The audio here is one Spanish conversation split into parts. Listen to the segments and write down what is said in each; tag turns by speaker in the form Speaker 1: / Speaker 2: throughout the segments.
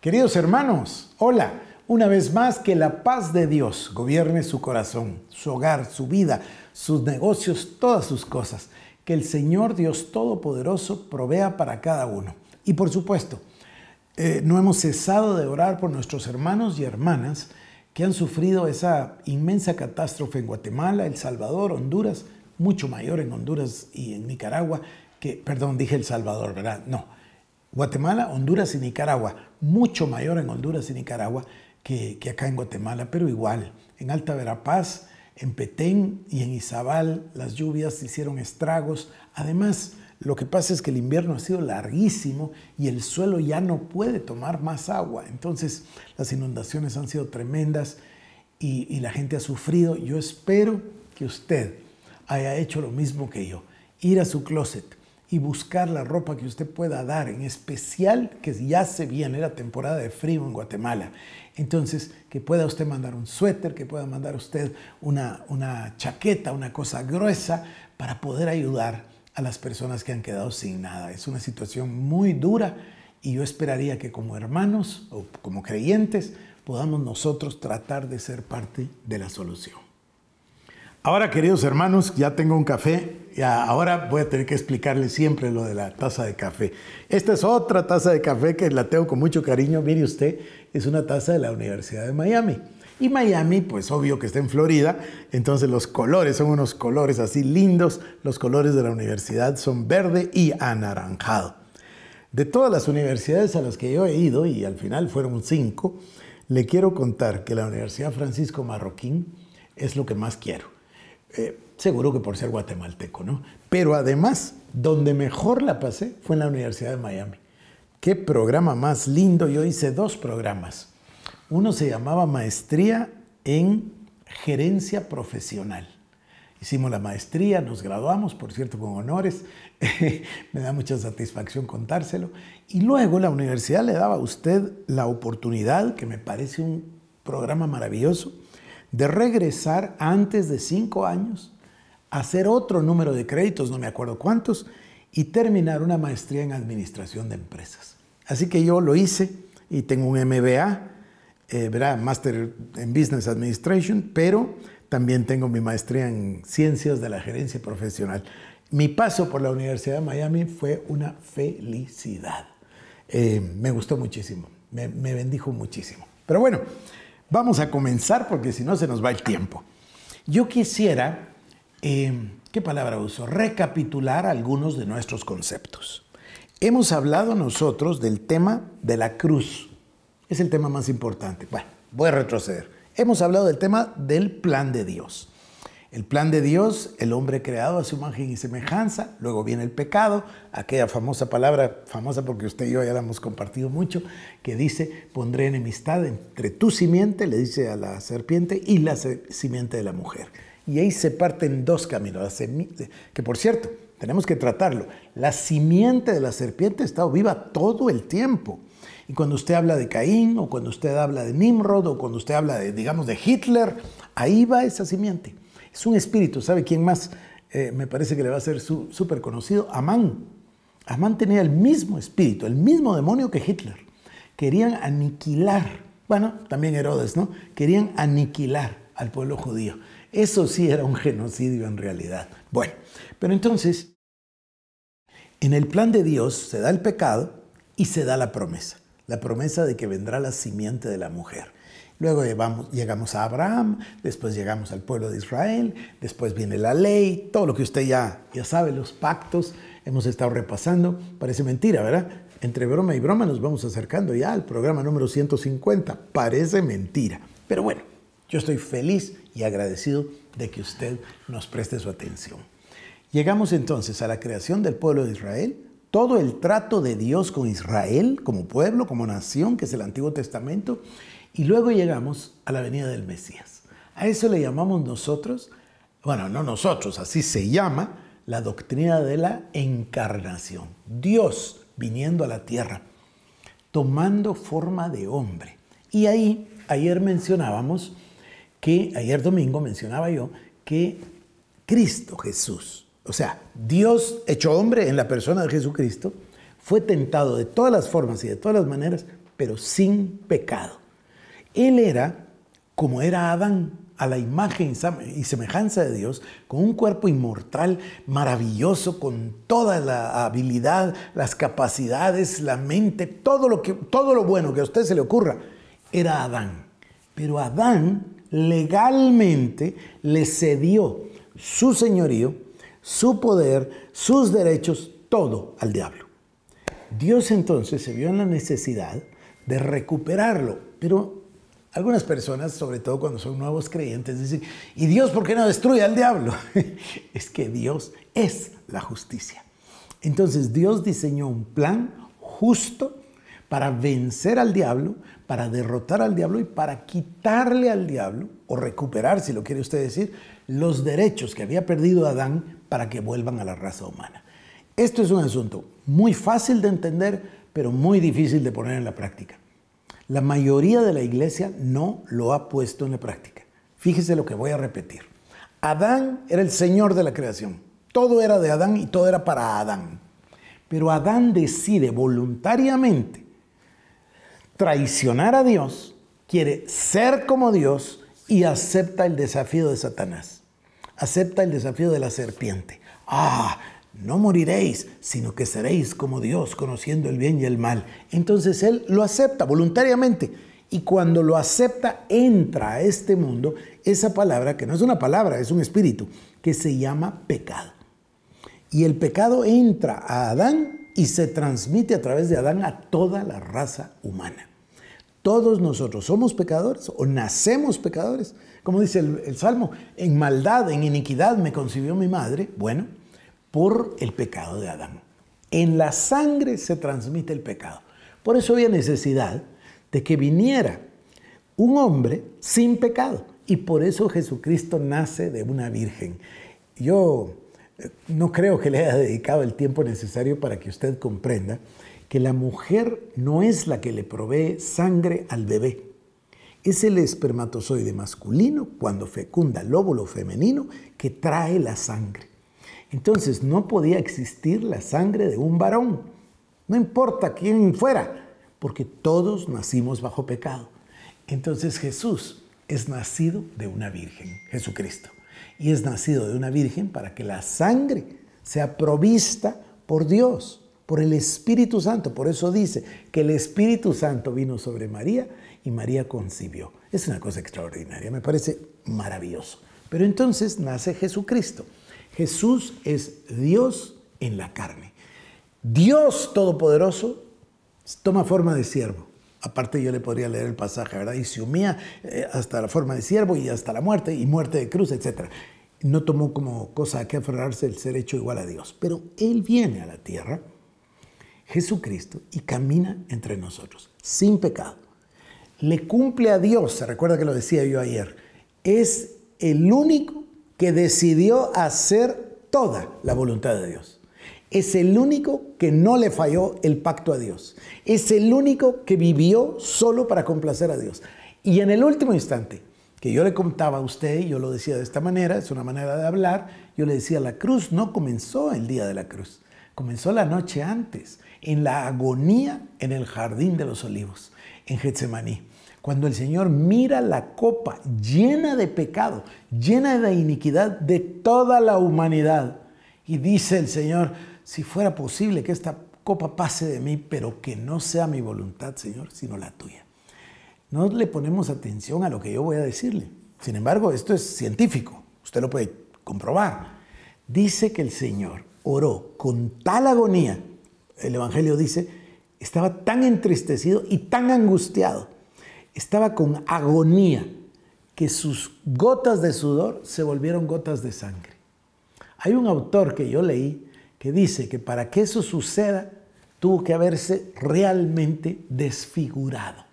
Speaker 1: Queridos hermanos, hola. Una vez más, que la paz de Dios gobierne su corazón, su hogar, su vida, sus negocios, todas sus cosas. Que el Señor Dios Todopoderoso provea para cada uno. Y por supuesto, eh, no hemos cesado de orar por nuestros hermanos y hermanas que han sufrido esa inmensa catástrofe en Guatemala, El Salvador, Honduras, mucho mayor en Honduras y en Nicaragua, que, perdón, dije El Salvador, ¿verdad? No, Guatemala, Honduras y Nicaragua, mucho mayor en Honduras y Nicaragua que, acá en Guatemala, pero igual, en Alta Verapaz, en Petén y en Izabal las lluvias hicieron estragos. Además, lo que pasa es que el invierno ha sido larguísimo y el suelo ya no puede tomar más agua. Entonces las inundaciones han sido tremendas y, y, la gente ha sufrido. Yo espero que usted haya hecho lo mismo que yo. Ir a su closet, y buscar la ropa que usted pueda dar, en especial que ya se viene la temporada de frío en Guatemala. Entonces, que pueda usted mandar un suéter, que pueda mandar usted una, una chaqueta, una cosa gruesa, para poder ayudar a las personas que han quedado sin nada. Es una situación muy dura y yo esperaría que como hermanos o como creyentes podamos nosotros tratar de ser parte de la solución. Ahora, queridos hermanos, ya tengo un café. y ahora voy a tener que explicarles siempre lo de la taza de café. Esta es otra taza de café que la tengo con mucho cariño. Mire usted, es una taza de la Universidad de Miami. Y Miami, pues obvio que está en Florida, entonces los colores son unos colores así lindos. Los colores de la universidad son verde y anaranjado. De todas las universidades a las que yo he ido, y al final fueron cinco, le quiero contar que la Universidad Francisco Marroquín es lo que más quiero eh, seguro que por ser guatemalteco, ¿no? Pero además, donde mejor la pasé fue en la Universidad de Miami. Qué programa más lindo. Yo hice dos programas. Uno se llamaba Maestría en Gerencia Profesional. Hicimos la maestría, nos graduamos, por cierto, con honores. Me da mucha satisfacción contárselo. Y luego la universidad le daba a usted la oportunidad, que me parece un programa maravilloso, de regresar antes de cinco años, hacer otro número de créditos, no me acuerdo cuántos, y terminar una maestría en administración de empresas. Así que yo lo hice y tengo un MBA, eh, Master in Business Administration, pero también tengo mi maestría en Ciencias de la Gerencia Profesional. Mi paso por la Universidad de Miami fue una felicidad. Eh, me gustó muchísimo, me, me bendijo muchísimo. Pero bueno, Vamos a comenzar porque si no se nos va el tiempo. Yo quisiera, em, ¿qué palabra uso? Recapitular algunos de nuestros conceptos. Hemos hablado nosotros del tema de la cruz. Es el tema más importante. Bueno, voy a retroceder. Hemos hablado del tema del plan de Dios. El plan de Dios, el hombre creado a su imagen y semejanza, luego viene el pecado, aquella famosa palabra, famosa porque usted y yo ya la hemos compartido mucho, que dice, pondré enemistad entre tu simiente, le dice a la serpiente, y la simiente de la mujer. Y ahí se parten dos caminos, que por cierto, tenemos que tratarlo. La simiente de la serpiente ha estado viva todo el tiempo. Y cuando usted habla de Caín, o cuando usted habla de Nimrod, o cuando usted habla de, digamos, de Hitler, ahí va esa simiente. Es un espíritu, ¿sabe quién más? Eh, me parece que le va a ser súper conocido, Amán. Amán tenía el mismo espíritu, el mismo demonio que Hitler. Querían aniquilar, bueno, también Herodes, ¿no? Querían aniquilar al pueblo judío. Eso sí era un genocidio en realidad. Bueno, pero entonces, en el plan de Dios se da el pecado y se da la promesa, la promesa de que vendrá la simiente de la mujer. Luego llegamos a Abraham, después llegamos al pueblo de Israel, después viene la ley, todo lo que usted ya, ya sabe, los pactos, hemos estado repasando. Parece mentira, ¿verdad? Entre broma y broma nos vamos acercando ya al programa número 150. Parece mentira. Pero bueno, yo estoy feliz y agradecido de que usted nos preste su atención. Llegamos entonces a la creación del pueblo de Israel, todo el trato de Dios con Israel como pueblo, como nación, que es el Antiguo Testamento, y luego llegamos a la venida del Mesías. A eso le llamamos nosotros, bueno, no nosotros, así se llama la doctrina de la encarnación. Dios viniendo a la tierra, tomando forma de hombre. Y ahí, ayer mencionábamos que, ayer domingo mencionaba yo, que Cristo Jesús, o sea, Dios hecho hombre en la persona de Jesucristo, fue tentado de todas las formas y de todas las maneras, pero sin pecado. Él era como era Adán, a la imagen y semejanza de Dios, con un cuerpo inmortal, maravilloso, con toda la habilidad, las capacidades, la mente, todo lo, que, todo lo bueno que a usted se le ocurra, era Adán. Pero Adán legalmente le cedió su señorío, su poder, sus derechos, todo al diablo. Dios entonces se vio en la necesidad de recuperarlo, pero algunas personas, sobre todo cuando son nuevos creyentes, dicen, ¿y Dios por qué no destruye al diablo? es que Dios es la justicia. Entonces Dios diseñó un plan justo para vencer al diablo, para derrotar al diablo y para quitarle al diablo, o recuperar, si lo quiere usted decir, los derechos que había perdido Adán para que vuelvan a la raza humana. Esto es un asunto muy fácil de entender, pero muy difícil de poner en la práctica. La mayoría de la iglesia no lo ha puesto en la práctica. Fíjese lo que voy a repetir. Adán era el señor de la creación. Todo era de Adán y todo era para Adán. Pero Adán decide voluntariamente traicionar a Dios, quiere ser como Dios y acepta el desafío de Satanás. Acepta el desafío de la serpiente. Ah, no moriréis, sino que seréis como Dios, conociendo el bien y el mal. Entonces él lo acepta voluntariamente. Y cuando lo acepta, entra a este mundo esa palabra, que no es una palabra, es un espíritu, que se llama pecado. Y el pecado entra a Adán y se transmite a través de Adán a toda la raza humana. Todos nosotros somos pecadores o nacemos pecadores. Como dice el, Salmo, en maldad, en iniquidad me concibió mi madre. Bueno, por el pecado de Adán. En la sangre se transmite el pecado. Por eso había necesidad de que viniera un hombre sin pecado. Y por eso Jesucristo nace de una virgen. Yo eh, no creo que le haya dedicado el tiempo necesario para que usted comprenda que la mujer no es la que le provee sangre al bebé. Es el espermatozoide masculino, cuando fecunda el óvulo femenino, que trae la sangre. Entonces no podía existir la sangre de un varón, no importa quién fuera, porque todos nacimos bajo pecado. Entonces Jesús es nacido de una virgen, Jesucristo, y es nacido de una virgen para que la sangre sea provista por Dios, por el Espíritu Santo. Por eso dice que el Espíritu Santo vino sobre María y María concibió. Es una cosa extraordinaria, me parece maravilloso. Pero entonces nace Jesucristo. Jesús es Dios en la carne. Dios Todopoderoso toma forma de siervo. Aparte yo le podría leer el pasaje, ¿verdad? Y se humía eh, hasta la forma de siervo y hasta la muerte y muerte de cruz, etc. No tomó como cosa que aferrarse el ser hecho igual a Dios. Pero Él viene a la tierra, Jesucristo, y camina entre nosotros, sin pecado. Le cumple a Dios, se recuerda que lo decía yo ayer, es el único que decidió hacer toda la voluntad de Dios. Es el único que no le falló el pacto a Dios. Es el único que vivió solo para complacer a Dios. Y en el último instante, que yo le contaba a usted, yo lo decía de esta manera, es una manera de hablar, yo le decía, la cruz no comenzó el día de la cruz, comenzó la noche antes, en la agonía en el jardín de los olivos, en Getsemaní. Cuando el Señor mira la copa llena de pecado, llena de iniquidad de toda la humanidad, y dice el Señor, si fuera posible que esta copa pase de mí, pero que no sea mi voluntad, Señor, sino la tuya. No le ponemos atención a lo que yo voy a decirle. Sin embargo, esto es científico, usted lo puede comprobar. Dice que el Señor oró con tal agonía, el Evangelio dice, estaba tan entristecido y tan angustiado estaba con agonía, que sus gotas de sudor se volvieron gotas de sangre. Hay un autor que yo leí que dice que para que eso suceda tuvo que haberse realmente desfigurado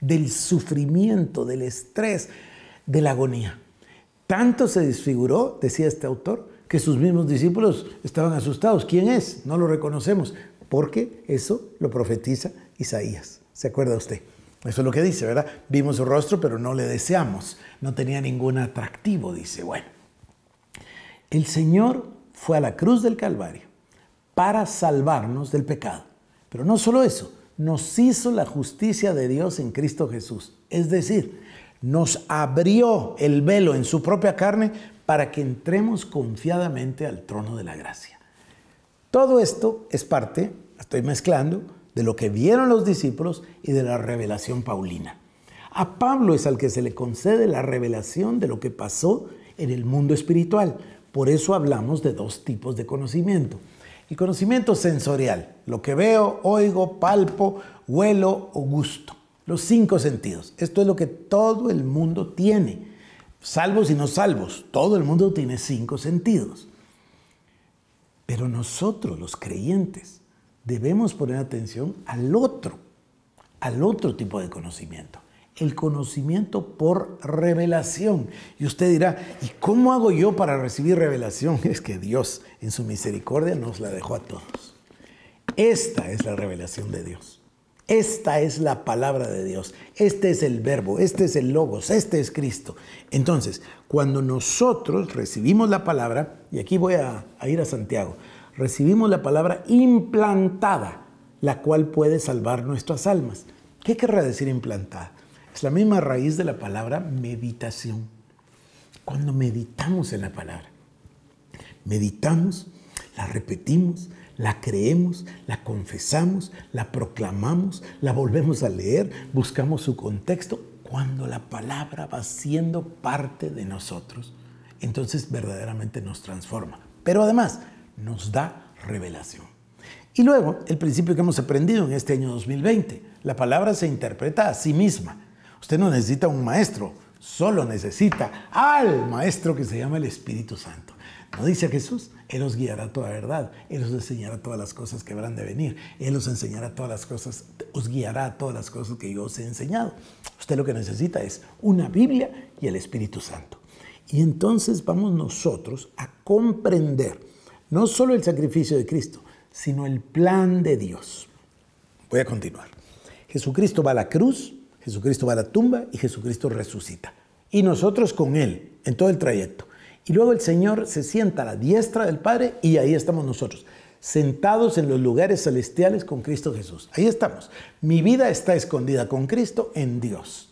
Speaker 1: del sufrimiento, del estrés, de la agonía. Tanto se desfiguró, decía este autor, que sus mismos discípulos estaban asustados. ¿Quién es? No lo reconocemos, porque eso lo profetiza Isaías. ¿Se acuerda usted? Eso es lo que dice, ¿verdad? Vimos su rostro, pero no le deseamos. No tenía ningún atractivo, dice. Bueno, el Señor fue a la cruz del Calvario para salvarnos del pecado. Pero no solo eso, nos hizo la justicia de Dios en Cristo Jesús. Es decir, nos abrió el velo en su propia carne para que entremos confiadamente al trono de la gracia. Todo esto es parte, estoy mezclando, de lo que vieron los discípulos y de la revelación paulina. A Pablo es al que se le concede la revelación de lo que pasó en el mundo espiritual. Por eso hablamos de dos tipos de conocimiento. El conocimiento sensorial, lo que veo, oigo, palpo, huelo o gusto. Los cinco sentidos. Esto es lo que todo el mundo tiene. Salvos y no salvos. Todo el mundo tiene cinco sentidos. Pero nosotros, los creyentes, debemos poner atención al otro, al otro tipo de conocimiento, el conocimiento por revelación. Y usted dirá, ¿y cómo hago yo para recibir revelación? Es que Dios en su misericordia nos la dejó a todos. Esta es la revelación de Dios. Esta es la palabra de Dios. Este es el verbo, este es el logos, este es Cristo. Entonces, cuando nosotros recibimos la palabra, y aquí voy a, ir a Santiago, recibimos la palabra implantada, la cual puede salvar nuestras almas. ¿Qué querrá decir implantada? Es la misma raíz de la palabra meditación. Cuando meditamos en la palabra, meditamos, la repetimos, la creemos, la confesamos, la proclamamos, la volvemos a leer, buscamos su contexto, cuando la palabra va siendo parte de nosotros, entonces verdaderamente nos transforma. Pero además, nos da revelación. Y luego, el principio que hemos aprendido en este año 2020, la palabra se interpreta a sí misma. Usted no necesita un maestro, solo necesita al maestro que se llama el Espíritu Santo. ¿No dice Jesús? Él os guiará toda verdad, Él os enseñará todas las cosas que habrán de venir, Él os enseñará todas las cosas, os guiará a todas las cosas que yo os he enseñado. Usted lo que necesita es una Biblia y el Espíritu Santo. Y entonces vamos nosotros a comprender no solo el sacrificio de Cristo, sino el plan de Dios. Voy a continuar. Jesucristo va a la cruz, Jesucristo va a la tumba y Jesucristo resucita. Y nosotros con Él, en todo el trayecto. Y luego el Señor se sienta a la diestra del Padre y ahí estamos nosotros, sentados en los lugares celestiales con Cristo Jesús. Ahí estamos. Mi vida está escondida con Cristo en Dios.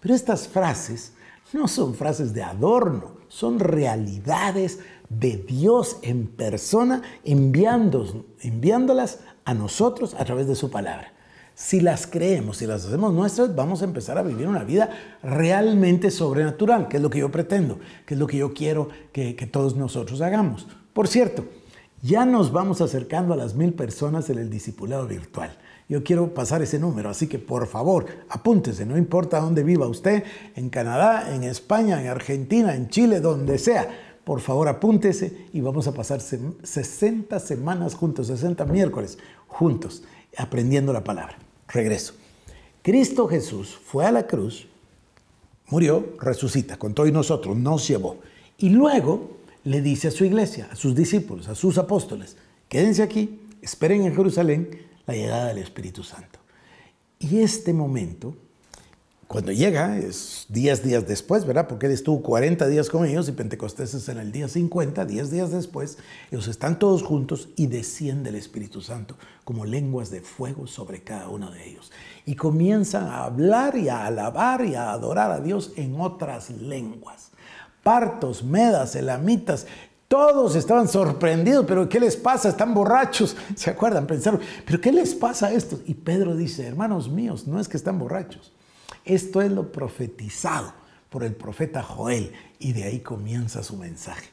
Speaker 1: Pero estas frases no son frases de adorno, son realidades de Dios en persona, enviándolas a nosotros a través de su palabra. Si las creemos, si las hacemos nuestras, vamos a empezar a vivir una vida realmente sobrenatural, que es lo que yo pretendo, que es lo que yo quiero que, que todos nosotros hagamos. Por cierto, ya nos vamos acercando a las mil personas en el discipulado virtual. Yo quiero pasar ese número, así que por favor, apúntese, no importa dónde viva usted, en Canadá, en España, en Argentina, en Chile, donde sea por favor, apúntese y vamos a pasar 60 semanas juntos, 60 miércoles juntos, aprendiendo la palabra. Regreso. Cristo Jesús fue a la cruz, murió, resucita con todos nosotros, nos llevó. Y luego le dice a su iglesia, a sus discípulos, a sus apóstoles, quédense aquí, esperen en Jerusalén la llegada del Espíritu Santo. Y este momento cuando llega, es 10 días después, ¿verdad? Porque él estuvo 40 días con ellos y Pentecostés es en el día 50, 10 días después. Ellos están todos juntos y desciende el Espíritu Santo como lenguas de fuego sobre cada uno de ellos. Y comienzan a hablar y a alabar y a adorar a Dios en otras lenguas. Partos, medas, elamitas, todos estaban sorprendidos, pero ¿qué les pasa? Están borrachos. ¿Se acuerdan? Pensaron, ¿pero qué les pasa a estos? Y Pedro dice, hermanos míos, no es que están borrachos esto es lo profetizado por el profeta Joel y de ahí comienza su mensaje.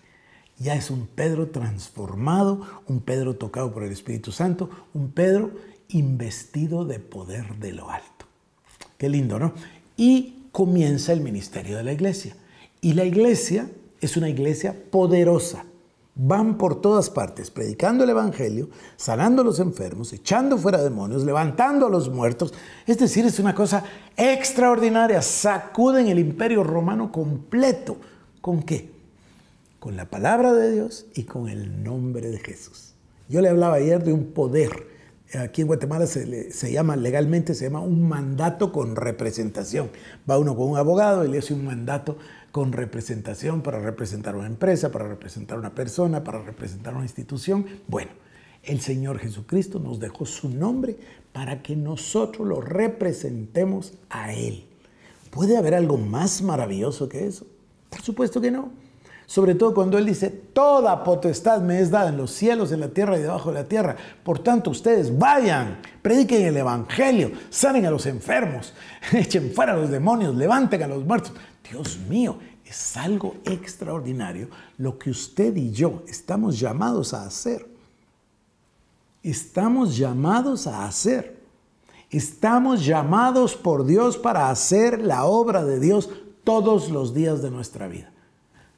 Speaker 1: Ya es un Pedro transformado, un Pedro tocado por el Espíritu Santo, un Pedro investido de poder de lo alto. Qué lindo, ¿no? Y comienza el ministerio de la iglesia. Y la iglesia es una iglesia poderosa, van por todas partes predicando el Evangelio, sanando a los enfermos, echando fuera demonios, levantando a los muertos. Es decir, es una cosa extraordinaria. Sacuden el imperio romano completo. ¿Con qué? Con la palabra de Dios y con el nombre de Jesús. Yo le hablaba ayer de un poder. Aquí en Guatemala se, llama, legalmente se llama un mandato con representación. Va uno con un abogado y le hace un mandato con representación para representar una empresa, para representar una persona, para representar una institución. Bueno, el Señor Jesucristo nos dejó su nombre para que nosotros lo representemos a Él. ¿Puede haber algo más maravilloso que eso? Por supuesto que no. Sobre todo cuando Él dice, toda potestad me es dada en los cielos, en la tierra y debajo de la tierra. Por tanto, ustedes vayan, prediquen el Evangelio, salen a los enfermos, echen fuera a los demonios, levanten a los muertos. Dios mío, es algo extraordinario lo que usted y yo estamos llamados a hacer. Estamos llamados a hacer. Estamos llamados por Dios para hacer la obra de Dios todos los días de nuestra vida.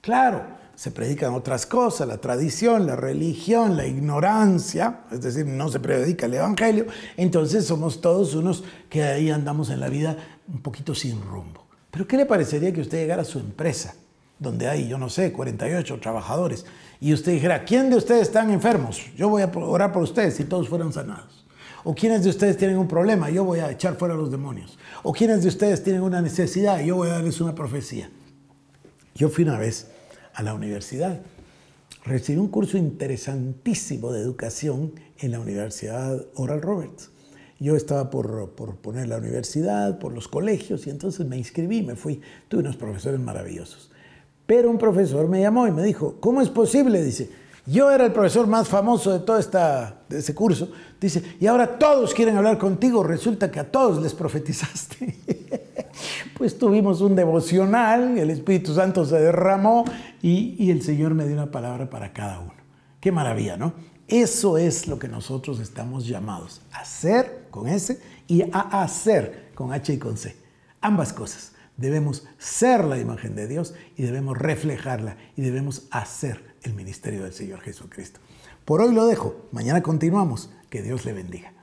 Speaker 1: Claro, se predican otras cosas, la tradición, la religión, la ignorancia, es decir, no se predica el Evangelio, entonces somos todos unos que ahí andamos en la vida un poquito sin rumbo. Pero ¿qué le parecería que usted llegara a su empresa, donde hay, yo no sé, 48 trabajadores, y usted dijera, ¿quién de ustedes están enfermos? Yo voy a orar por ustedes si todos fueran sanados. ¿O quiénes de ustedes tienen un problema? Yo voy a echar fuera los demonios. ¿O quiénes de ustedes tienen una necesidad? Yo voy a darles una profecía. Yo fui una vez a la universidad. Recibí un curso interesantísimo de educación en la Universidad Oral Roberts. Yo estaba por, poner la universidad, por los colegios, y entonces me inscribí, me fui. Tuve unos profesores maravillosos. Pero un profesor me llamó y me dijo, ¿cómo es posible? Dice, yo era el profesor más famoso de todo esta, de ese curso. Dice, y ahora todos quieren hablar contigo, resulta que a todos les profetizaste. pues tuvimos un devocional, el Espíritu Santo se derramó y el Señor me dio una palabra para cada uno. Qué maravilla, ¿no? Eso es lo que nosotros estamos llamados a hacer con S y a hacer con H y con C. Ambas cosas. Debemos ser la imagen de Dios y debemos reflejarla y debemos hacer el ministerio del Señor Jesucristo. Por hoy lo dejo. Mañana continuamos. Que Dios le bendiga.